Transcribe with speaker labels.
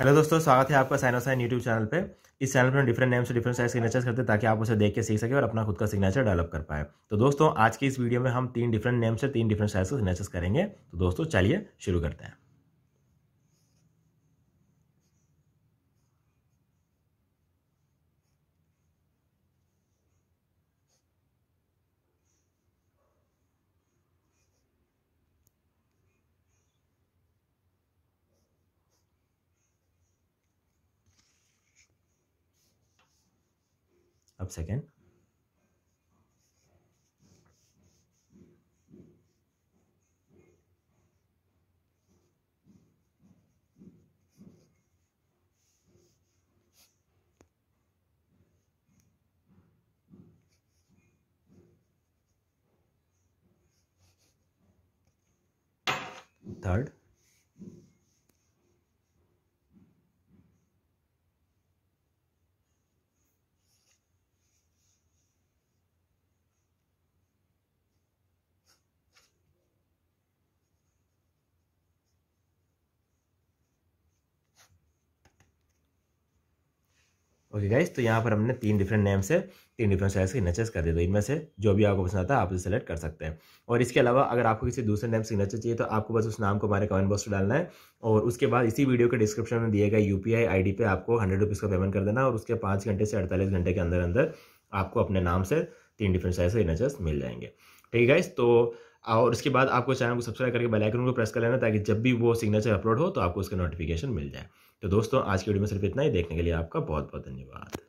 Speaker 1: hello दोस्तों स्वागत है आपका साइनोसाइन यूट्यूब चैनल पे इस चैनल पर हम डिफरेंट नेम्स से डिफरेंट साइज सिग्नेचर्स करते हैं ताकि आप उसे देख के सीख सके और अपना खुद का सिग्नेचर डेवलप कर पाए तो दोस्तों आज की इस वीडियो में हम तीन डिफरेंट नेम्स से तीन डिफरेंट साइज के सिग्नेचर्स करेंगे तो दोस्तों चलिए शुरू करते हैं
Speaker 2: Up second
Speaker 3: third
Speaker 1: okay guys तो यहाँ पर हमने तीन डिफरेंट नेम से तीन डिफरेंट साइज के सिग्नेचर्स कर दिए तो इनमें से जो भी आपको पसंद आता है आप उसे सेलेक्ट कर सकते हैं और इसके अलावा अगर आपको किसी दूसरे नेम सिग्नेचर चाहिए तो आपको बस उस नाम को हमारे कमेंट बॉक्स में डालना है और उसके बाद इसी वीडियो के डिस्क्रिप्शन में दिए गए यू पी आई पर आपको हंड्रेड रुपीज़ का पेमेंट कर देना और उसके पाँच घंटे से अड़तालीस घंटे के अंदर अंदर आपको अपने नाम से तीन डिफरेंट साइज के सिग्नेचर्स मिल जाएंगे ठीक है तो और इसके बाद आपको चैनल को सब्सक्राइब करके बेल आइकन को प्रेस कर लेना ताकि जब भी वो सिग्नेचर अपलोड हो तो आपको उसका नोटिफिकेशन मिल जाए तो दोस्तों आज की वीडियो में सिर्फ इतना ही देखने के लिए आपका बहुत बहुत धन्यवाद